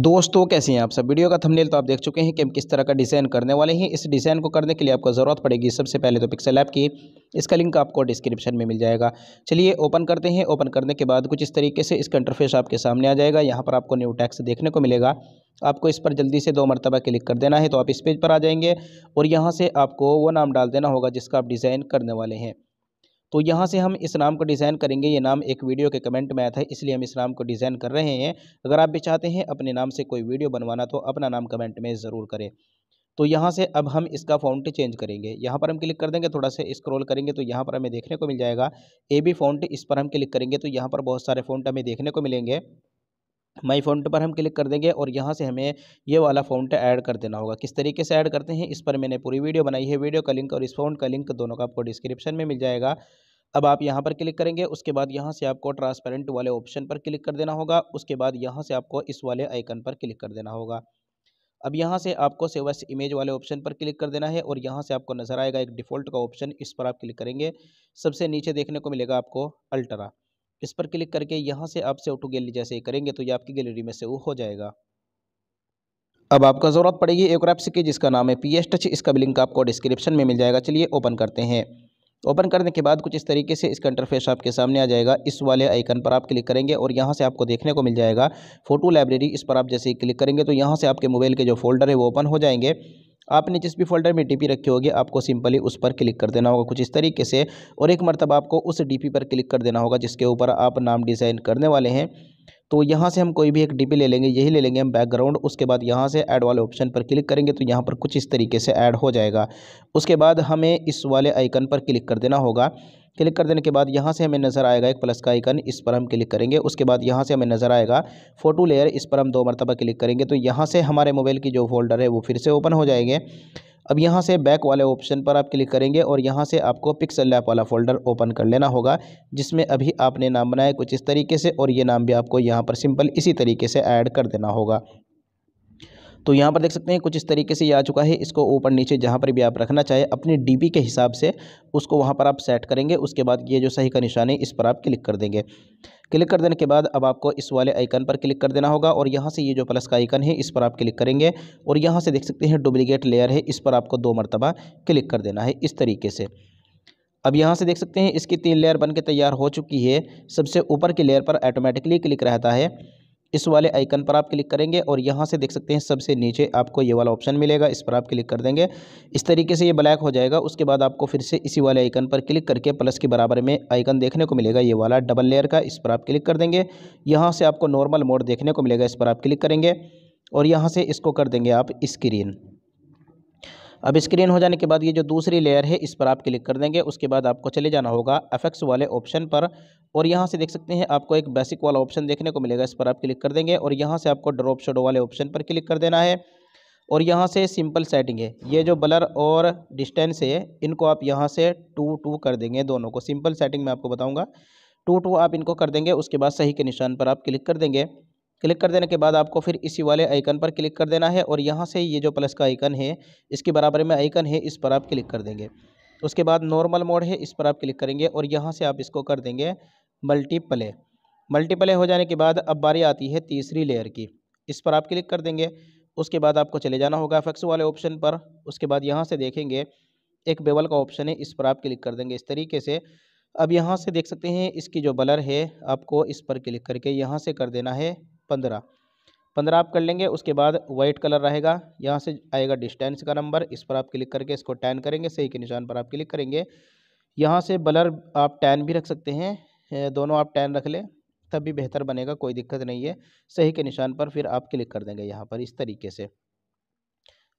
दोस्तों कैसे हैं आप सब वीडियो का थंबनेल तो आप देख चुके हैं कि हम किस तरह का डिज़ाइन करने वाले हैं इस डिज़ाइन को करने के लिए आपको ज़रूरत पड़ेगी सबसे पहले तो पिक्सल ऐप की इसका लिंक आपको डिस्क्रिप्शन में मिल जाएगा चलिए ओपन करते हैं ओपन करने के बाद कुछ इस तरीके से इसका इंटरफेस आपके सामने आ जाएगा यहाँ पर आपको न्यू टैक्स देखने को मिलेगा आपको इस पर जल्दी से दो मरतबा क्लिक कर देना है तो आप इस पेज पर आ जाएंगे और यहाँ से आपको वो नाम डाल देना होगा जिसका आप डिज़ाइन करने वाले हैं तो यहाँ से हम इस नाम को डिज़ाइन करेंगे ये नाम एक वीडियो के कमेंट में आया था इसलिए हम इस नाम को डिज़ाइन कर रहे हैं अगर आप भी चाहते हैं अपने नाम से कोई वीडियो बनवाना तो अपना नाम कमेंट में ज़रूर करें तो यहाँ से अब हम इसका फ़ॉन्ट चेंज करेंगे यहाँ पर हम क्लिक कर देंगे थोड़ा सा स्क्रॉल करेंगे तो यहाँ पर हमें देखने को मिल जाएगा ए बी फ़ॉन्ट इस पर हम क्लिक करेंगे तो यहाँ पर बहुत सारे फ़ॉन्ट हमें देखने को मिलेंगे माई फ़ॉन्ट पर हम क्लिक कर देंगे और यहाँ से हमें ये वाला फ़ॉन्ट ऐड कर देना होगा किस तरीके से ऐड करते हैं इस पर मैंने पूरी वीडियो बनाई है वीडियो का लिंक और इस फ़ॉन्ट का लिंक दोनों का आपको डिस्क्रिप्शन में मिल जाएगा अब आप यहाँ पर क्लिक करेंगे उसके बाद यहाँ से आपको ट्रांसपेरेंट वाले ऑप्शन पर क्लिक कर देना होगा उसके बाद यहाँ से आपको इस वाले आइकन पर क्लिक कर देना होगा अब यहाँ से आपको सेवस इमेज वाले ऑप्शन पर क्लिक कर देना है और यहाँ से आपको नज़र आएगा एक डिफ़ॉल्ट का ऑप्शन इस पर आप क्लिक करेंगे सबसे नीचे देखने को मिलेगा आपको अल्ट्रा इस पर क्लिक करके यहाँ से आप सेव टू गैलरी जैसे करेंगे तो ये आपकी गैलरी में सेव हो जाएगा अब आपका ज़रूरत पड़ेगी एक ऐप्स की जिसका नाम है पी एस टच इसका भी लिंक आपको डिस्क्रिप्शन में मिल जाएगा चलिए ओपन करते हैं ओपन करने के बाद कुछ इस तरीके से इसका इंटरफेस आपके सामने आ जाएगा इस वाले आइकन पर आप क्लिक करेंगे और यहाँ से आपको देखने को मिल जाएगा फ़ोटो लाइब्रेरी इस पर आप जैसे ही क्लिक करेंगे तो यहाँ से आपके मोबाइल के जो फोल्डर है वो ओपन हो जाएंगे आपने जिस भी फोल्डर में डीपी रखी होगी आपको सिंपली उस पर क्लिक कर देना होगा कुछ इस तरीके से और एक मरतब आपको उस डीपी पर क्लिक कर देना होगा जिसके ऊपर आप नाम डिज़ाइन करने वाले हैं तो यहाँ से हम कोई भी एक डीपी ले लेंगे यही ले लेंगे हम बैकग्राउंड उसके बाद यहाँ से ऐड वाले ऑप्शन पर क्लिक करेंगे तो यहाँ पर कुछ इस तरीके से ऐड हो जाएगा उसके बाद हमें इस वाले आइकन पर क्लिक कर देना होगा क्लिक कर देने के बाद यहाँ से हमें नज़र आएगा एक प्लस का आइकन इस पर हम क्लिक करेंगे उसके बाद यहाँ से हमें नज़र आएगा फ़ोटो लेयर इस पर हम दो मरतबा क्लिक करेंगे तो यहाँ से हमारे मोबाइल की जो फोल्डर है वो फिर से ओपन हो जाएंगे अब यहाँ से बैक वाले ऑप्शन पर आप क्लिक करेंगे और यहाँ से आपको पिक्सल लैप वाला फ़ोल्डर ओपन कर लेना होगा जिसमें अभी आपने नाम बनाया कुछ इस तरीके से और ये नाम भी आपको यहाँ पर सिंपल इसी तरीके से ऐड कर देना होगा तो यहाँ पर देख सकते हैं कुछ इस तरीके से ये आ चुका है इसको ऊपर नीचे जहाँ पर भी आप रखना चाहे अपने डी के हिसाब से उसको वहाँ पर आप सेट करेंगे उसके बाद ये जो सही का निशान है इस पर आप क्लिक कर देंगे क्लिक कर देने के बाद अब आपको इस वाले आइकन पर क्लिक कर देना होगा और यहाँ से ये जो प्लस का आइकन है इस पर आप क्लिक करेंगे और यहाँ से देख सकते हैं डुप्लीकेट लेयर है इस पर आपको दो मरतबा क्लिक कर देना है इस तरीके से अब यहाँ से देख सकते हैं इसकी तीन लेयर बन के तैयार हो चुकी है सबसे ऊपर की लेयर पर ऑटोमेटिकली क्लिक रहता है इस वाले आइकन पर आप क्लिक करेंगे और यहाँ से देख सकते हैं सबसे नीचे आपको ये वाला ऑप्शन मिलेगा इस पर आप क्लिक कर देंगे इस तरीके से ये ब्लैक हो जाएगा उसके बाद आपको फिर से इसी वाले आइकन पर क्लिक करके प्लस के बराबर में आइकन देखने को मिलेगा ये वाला डबल लेयर का इस पर आप क्लिक कर देंगे यहाँ से आपको नॉर्मल मोड देखने को मिलेगा इस पर आप क्लिक करेंगे और यहाँ से इसको कर देंगे आप स्क्रीन अब स्क्रीन हो जाने के बाद ये जो दूसरी लेयर है इस पर आप क्लिक कर देंगे उसके बाद आपको चले जाना होगा एफेक्ट्स वाले ऑप्शन पर और यहाँ से देख सकते हैं आपको एक बेसिक वाला ऑप्शन देखने को मिलेगा इस पर आप क्लिक कर देंगे और यहाँ से आपको ड्रॉप शेडो वाले ऑप्शन पर क्लिक कर देना है और यहाँ से सिंपल सेटिंग है ये जो ब्लर और डिस्टेंस है इनको आप यहाँ से टू टू कर देंगे दोनों को सिंपल सेटिंग में आपको बताऊँगा टू टू आप इनको कर देंगे उसके बाद सही के निशान पर आप क्लिक कर देंगे क्लिक कर देने के बाद आपको फिर इसी वाले आइकन पर क्लिक कर देना है और यहाँ से ये जो प्लस का आइकन है इसके बराबर में आइकन है इस पर आप क्लिक कर देंगे उसके बाद नॉर्मल मोड है इस पर आप क्लिक करेंगे और यहाँ से आप इसको कर देंगे मल्टीप्ले मल्टीप्ले हो जाने के बाद अब बारी आती है तीसरी लेयर की इस पर आप क्लिक कर देंगे उसके बाद आपको चले जाना होगा एफेक्स वाले ऑप्शन पर उसके बाद यहाँ से देखेंगे एक बेबल का ऑप्शन है इस पर आप क्लिक कर देंगे इस तरीके से अब यहाँ से देख सकते हैं इसकी जो बलर है आपको इस पर क्लिक करके यहाँ से कर देना है पंद्रह पंद्रह आप कर लेंगे उसके बाद वाइट कलर रहेगा यहाँ से आएगा डिस्टेंस का नंबर इस पर आप क्लिक करके इसको टेन करेंगे सही के निशान पर आप क्लिक करेंगे यहाँ से बलर आप टेन भी रख सकते हैं दोनों आप टेन रख लें तब भी बेहतर बनेगा कोई दिक्कत नहीं है सही के निशान पर फिर आप क्लिक कर देंगे यहाँ पर इस तरीके से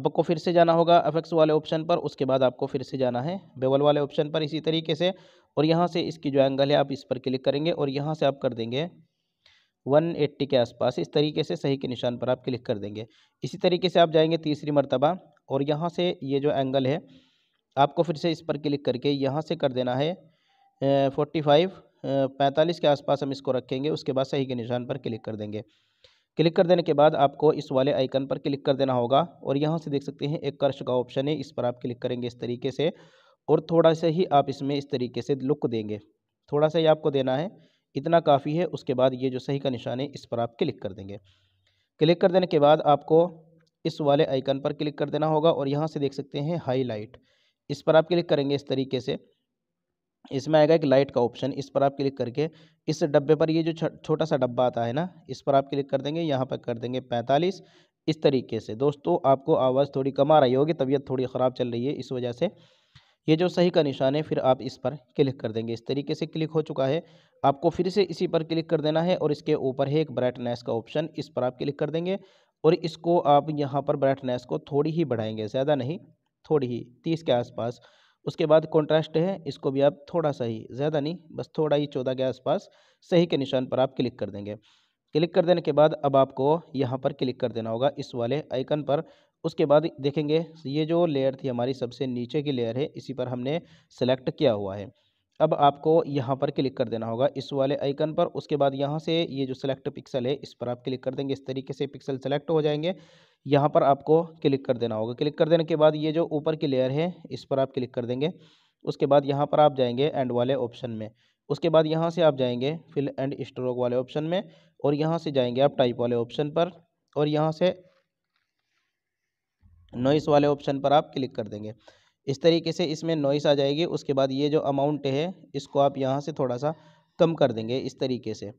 अब आपको फिर से जाना होगा एफेक्स वाले ऑप्शन पर उसके बाद आपको फिर से जाना है बेवल वाले ऑप्शन पर इसी तरीके से और यहाँ से इसकी जो एंगल है आप इस पर क्लिक करेंगे और यहाँ से आप कर देंगे 180 के आसपास इस तरीके से सही के निशान पर आप क्लिक कर देंगे इसी तरीके से आप जाएंगे तीसरी मरतबा और यहाँ से ये जो एंगल है आपको फिर से इस पर क्लिक करके यहाँ से कर देना है फोर्टी फाइव पैंतालीस के आसपास हम इसको रखेंगे उसके बाद सही के निशान पर क्लिक कर देंगे क्लिक कर देने के बाद आपको इस वाले आइकन पर क्लिक कर देना होगा और यहाँ से देख सकते हैं एक कर्श का ऑप्शन है इस पर आप क्लिक करेंगे इस तरीके से और थोड़ा सा ही आप इसमें इस तरीके से लुक देंगे थोड़ा सा ही आपको देना है इतना काफ़ी है उसके बाद ये जो सही का निशान है इस पर आप क्लिक कर देंगे क्लिक कर देने के बाद आपको इस वाले आइकन पर क्लिक कर देना होगा और यहाँ से देख सकते हैं हाईलाइट इस पर आप क्लिक करेंगे इस तरीके से इसमें आएगा एक लाइट का ऑप्शन इस पर आप क्लिक करके इस डब्बे पर ये जो छोटा सा डब्बा आता है ना इस पर आप क्लिक कर देंगे यहाँ पर कर देंगे पैंतालीस इस तरीके से दोस्तों आपको आवाज़ थोड़ी कम आ रही होगी तबीयत थोड़ी ख़राब चल रही है इस वजह से ये जो सही का निशान है फिर आप इस पर क्लिक कर देंगे इस तरीके से क्लिक हो चुका है आपको फिर से इसी पर क्लिक कर देना है और इसके ऊपर है एक ब्राइटनेस का ऑप्शन इस पर आप क्लिक कर देंगे और इसको आप यहाँ पर ब्राइटनेस को थोड़ी ही बढ़ाएंगे ज़्यादा नहीं थोड़ी ही तीस के आसपास उसके बाद कॉन्ट्रास्ट है इसको भी आप थोड़ा सा ही ज़्यादा नहीं बस थोड़ा ही चौदह के आसपास सही के निशान पर आप क्लिक कर देंगे क्लिक कर देने के बाद अब आपको यहाँ पर क्लिक कर देना होगा इस वाले आइकन पर उसके बाद देखेंगे ये जो लेयर थी हमारी सबसे नीचे की लेयर है इसी पर हमने सेलेक्ट किया हुआ है अब आपको यहाँ पर क्लिक कर देना होगा इस वाले आइकन पर उसके बाद यहाँ से ये जो सेलेक्ट पिक्सल है इस पर आप क्लिक कर देंगे इस तरीके से पिक्सल सेलेक्ट हो जाएंगे यहाँ पर आपको क्लिक कर देना होगा क्लिक कर देने के बाद ये जो ऊपर की लेयर है इस पर आप क्लिक कर देंगे उसके बाद यहाँ पर आप जाएंगे एंड वाले ऑप्शन में उसके बाद यहाँ से आप जाएंगे फिल एंड स्ट्रोक वाले ऑप्शन में और यहाँ से जाएंगे आप टाइप वाले ऑप्शन पर और यहाँ से नॉइस वाले ऑप्शन पर आप क्लिक कर देंगे इस तरीके से इसमें नॉइस आ जाएगी उसके बाद ये जो अमाउंट है इसको आप यहाँ से थोड़ा सा कम कर देंगे इस तरीके से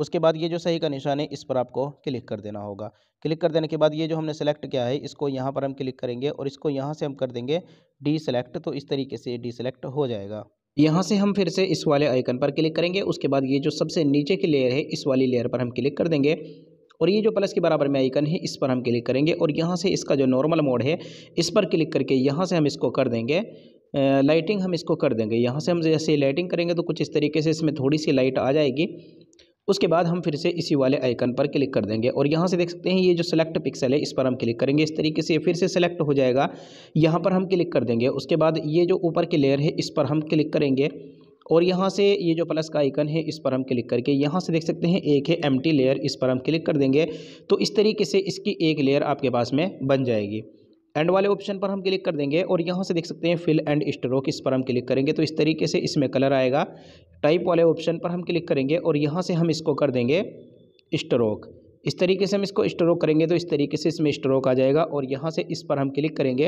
उसके बाद ये जो सही का निशान है इस पर आपको क्लिक कर देना होगा क्लिक कर देने के बाद ये जो हमने सेलेक्ट किया है इसको यहाँ पर हम क्लिक करेंगे और इसको यहाँ से हम कर देंगे डी सेलेक्ट तो इस तरीके से डी सेलेक्ट हो जाएगा यहाँ से हम फिर से इस वाले आइकन पर क्लिक करेंगे उसके बाद ये जो सबसे नीचे की लेयर है इस वाली लेयर पर हम क्लिक कर देंगे और ये जो प्लस के बराबर में आइकन है इस पर हम क्लिक करेंगे और यहाँ से इसका जो नॉर्मल मोड है इस पर क्लिक करके यहाँ से हम इसको कर देंगे लाइटिंग हम इसको कर देंगे यहाँ से हम जैसे लाइटिंग करेंगे तो कुछ इस तरीके से इसमें थोड़ी सी लाइट आ जाएगी उसके बाद हम फिर से इसी वाले आइकन पर क्लिक कर देंगे और यहाँ से देख सकते हैं ये जो सेलेक्ट पिक्सल है इस पर हम क्लिक करेंगे इस तरीके से फिर से सिलेक्ट हो जाएगा यहाँ पर हम क्लिक कर देंगे उसके बाद ये जो ऊपर की लेयर है इस पर हम क्लिक करेंगे और यहाँ से ये जो प्लस का आइकन है इस पर हम क्लिक करके यहाँ से देख सकते हैं एक है एम लेयर इस पर हम क्लिक कर देंगे तो इस तरीके से इसकी एक लेयर आपके पास में बन जाएगी एंड वाले ऑप्शन पर हम क्लिक कर देंगे और यहाँ से देख सकते हैं फिल एंड स्ट्रोक इस पर हम क्लिक करेंगे तो इस तरीके से इसमें कलर आएगा टाइप वाले ऑप्शन पर हम क्लिक करेंगे और यहाँ से हम इसको कर देंगे स्ट्रोक इस तरीके से हम इसको स्ट्रोक करेंगे तो इस तरीके से इसमें स्ट्रोक आ जाएगा और यहाँ से इस पर हम क्लिक करेंगे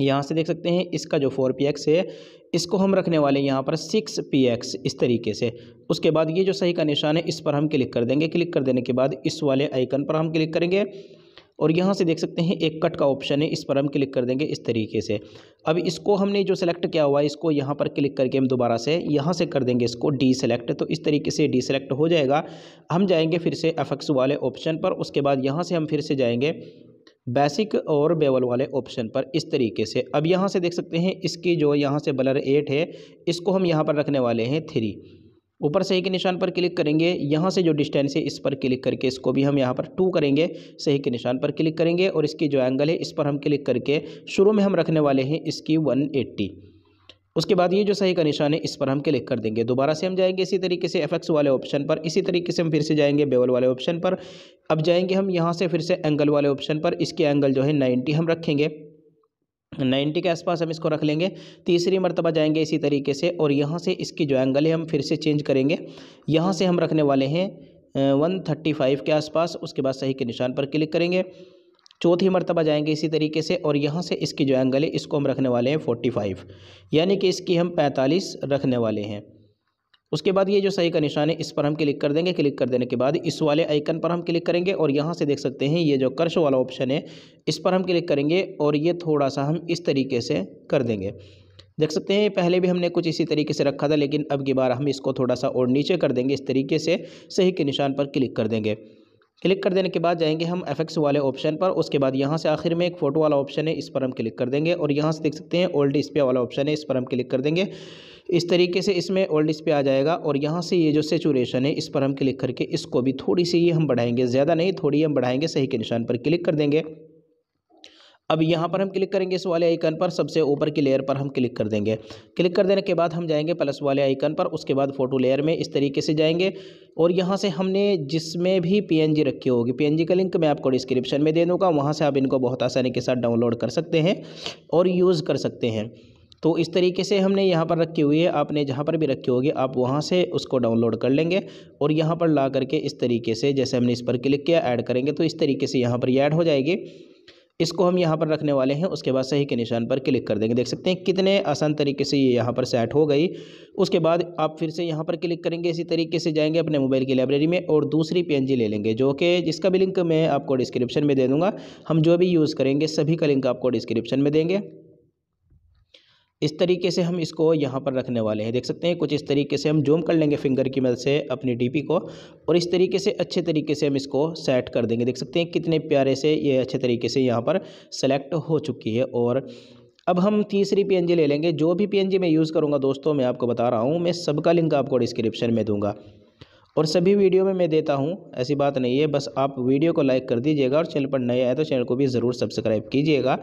यहाँ से देख सकते हैं इसका जो फोर पी एक्स है इसको हम रखने वाले यहाँ पर सिक्स पी एक्स इस तरीके से उसके बाद ये जो सही का निशान है इस पर हम क्लिक कर देंगे क्लिक कर देने के बाद इस वाले आइकन पर हम क्लिक करेंगे और यहाँ से देख सकते हैं एक कट का ऑप्शन है इस पर हम क्लिक कर देंगे इस तरीके से अब इसको हमने जो सेलेक्ट किया हुआ है इसको यहाँ पर क्लिक करके हम दोबारा से यहाँ से कर देंगे इसको डी सेलेक्ट तो इस तरीके से डी सेलेक्ट हो जाएगा हम जाएंगे फिर से एफ वाले ऑप्शन पर उसके बाद यहाँ से हम फिर से जाएंगे बेसिक और बेवल वाले ऑप्शन पर इस तरीके से अब यहाँ से देख सकते हैं इसकी जो यहाँ से बलर एट है इसको हम यहाँ पर रखने वाले हैं थ्री ऊपर सही के निशान पर क्लिक करेंगे यहाँ से जो डिस्टेंस है इस पर क्लिक करके इसको भी हम यहाँ पर टू करेंगे सही के निशान पर क्लिक करेंगे और इसकी जो एंगल है इस पर हम क्लिक करके शुरू में हम रखने वाले हैं इसकी वन एट्टी उसके बाद ये जो सही का निशान है इस पर हम क्लिक कर देंगे दोबारा से हम जाएंगे इसी तरीके से एफ वाले ऑप्शन पर इसी तरीके से हम फिर से जाएंगे बेवल वाले ऑप्शन पर अब जाएंगे हम यहाँ से फिर से एंगल वाले ऑप्शन पर इसके एंगल जो है नाइन्टी हम रखेंगे नाइन्टी के आसपास हम इसको रख लेंगे तीसरी मरतबा जाएंगे इसी तरीके से और यहाँ से इसकी जो एंगल है हम फिर से चेंज करेंगे यहाँ से हम रखने वाले हैं वन थर्टी फाइव के आसपास उसके बाद सही के निशान पर क्लिक करेंगे चौथी मरतबा जाएंगे इसी तरीके से और यहाँ से इसकी जो एंगल है इसको हम रखने वाले हैं फोर्टी फाइव यानी कि इसकी हम पैंतालीस रखने वाले हैं उसके बाद ये जो सही का निशान है इस पर हम क्लिक कर देंगे क्लिक कर देने के बाद इस वाले आइकन पर हम क्लिक करेंगे और यहाँ से देख सकते हैं ये जो कर्श वाला ऑप्शन है इस पर हम क्लिक करेंगे और ये थोड़ा सा हम इस तरीके से कर देंगे देख सकते हैं पहले भी हमने कुछ इसी तरीके से रखा था लेकिन अब की बार हम इसको थोड़ा सा और नीचे कर देंगे इस तरीके से सही के निशान पर क्लिक कर देंगे क्लिक कर देने के बाद जाएंगे हम एफेक्स वाले ऑप्शन पर उसके बाद यहाँ से आखिर में एक फ़ोटो वाला ऑप्शन है इस पर हम क्लिक कर देंगे और यहाँ से देख सकते हैं ओल्ड डिस्प्ले वाला ऑप्शन है इस पर हम क्लिक कर देंगे इस तरीके से इसमें ओल्ड डिस्प्ले आ जाएगा और यहाँ से ये जो सेचुरेशन है इस पर हम क्लिक करके इसको भी थोड़ी सी ही हम बढ़ाएंगे ज़्यादा नहीं थोड़ी हम बढ़ाएंगे सही के निशान पर क्लिक कर देंगे अब यहाँ पर हम क्लिक करेंगे इस वाले आइकन पर सबसे ऊपर की लेयर पर हम क्लिक कर देंगे क्लिक कर देने के बाद हम जाएंगे प्लस वाले आइकन पर उसके बाद फ़ोटो लेयर में इस तरीके से जाएंगे और यहाँ से हमने जिसमें भी पीएनजी रखी होगी पीएनजी का लिंक मैं आपको डिस्क्रिप्शन में दे दूँगा वहाँ से आप इनको बहुत आसानी के साथ डाउनलोड कर सकते हैं और यूज़ कर सकते हैं तो इस तरीके से हमने यहाँ पर रखी हुई है आपने जहाँ पर भी रखी होगी आप वहाँ से उसको डाउनलोड कर लेंगे और यहाँ पर ला करके इस तरीके से जैसे हमने इस पर क्लिक किया ऐड करेंगे तो इस तरीके से यहाँ पर ये ऐड हो जाएगी इसको हम यहाँ पर रखने वाले हैं उसके बाद सही के निशान पर क्लिक कर देंगे देख सकते हैं कितने आसान तरीके से ये यहाँ पर सेट हो गई उसके बाद आप फिर से यहाँ पर क्लिक करेंगे इसी तरीके से जाएंगे अपने मोबाइल की लाइब्रेरी में और दूसरी पी ले लेंगे जो कि जिसका भी लिंक मैं आपको डिस्क्रिप्शन में दे दूँगा हम जो भी यूज़ करेंगे सभी का लिंक आपको डिस्क्रिप्शन में देंगे इस तरीके से हम इसको यहाँ पर रखने वाले हैं देख सकते हैं कुछ इस तरीके से हम जूम कर लेंगे फिंगर की मदद से अपनी डीपी को और इस तरीके से अच्छे तरीके से हम इसको सेट कर देंगे देख सकते हैं कितने प्यारे से ये अच्छे तरीके से यहाँ पर सेलेक्ट हो चुकी है और अब हम तीसरी पीएनजी ले लेंगे जो भी पीएनजी मैं यूज़ करूँगा दोस्तों मैं आपको बता रहा हूँ मैं सबका लिंक आपको डिस्क्रिप्शन में दूँगा और सभी वीडियो में मैं देता हूँ ऐसी बात नहीं है बस आप वीडियो को लाइक कर दीजिएगा और चैनल पर नए आए तो चैनल को भी ज़रूर सब्सक्राइब कीजिएगा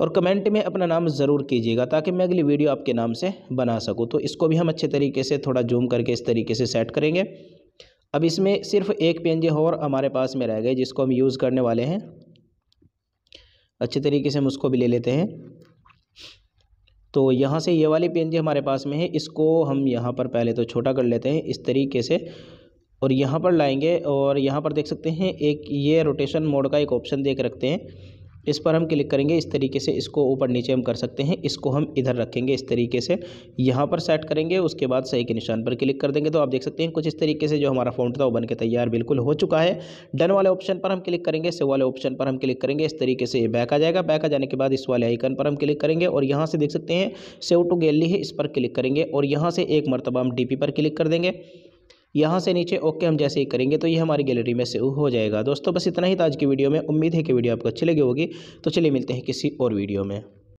और कमेंट में अपना नाम ज़रूर कीजिएगा ताकि मैं अगली वीडियो आपके नाम से बना सकूँ तो इसको भी हम अच्छे तरीके से थोड़ा जूम करके इस तरीके से सेट करेंगे अब इसमें सिर्फ एक जी और हमारे पास में रह गए जिसको हम यूज़ करने वाले हैं अच्छे तरीके से हम उसको भी ले लेते हैं तो यहाँ से ये वाली जी हमारे पास में है इसको हम यहाँ पर पहले तो छोटा कर लेते हैं इस तरीके से और यहाँ पर लाएंगे और यहाँ पर देख सकते हैं एक ये रोटेशन मोड का एक ऑप्शन देख रखते हैं इस पर हम क्लिक करेंगे इस तरीके से इसको ऊपर नीचे हम कर सकते हैं इसको हम इधर रखेंगे इस तरीके से यहाँ पर सेट करेंगे उसके बाद सही के निशान पर क्लिक कर देंगे तो आप देख सकते हैं कुछ इस तरीके से जो हमारा फ़ॉन्ट था वो बन के तैयार बिल्कुल हो चुका है डन वाले ऑप्शन पर हम क्लिक करेंगे से वाले ऑप्शन पर हम क्लिक करेंगे इस तरीके से बैक आ जाएगा बैक आ जाने के बाद इस वाले आइकन पर हम क्लिक करेंगे और यहाँ से देख सकते हैं सेव टू गैलरी है इस पर क्लिक करेंगे और यहाँ से एक मरतबा हम डी पर क्लिक कर देंगे यहाँ से नीचे ओके हम जैसे ही करेंगे तो ये हमारी गैलरी में सेव हो जाएगा दोस्तों बस इतना ही था आज की वीडियो में उम्मीद है कि वीडियो आपको अच्छी लगी होगी तो चलिए मिलते हैं किसी और वीडियो में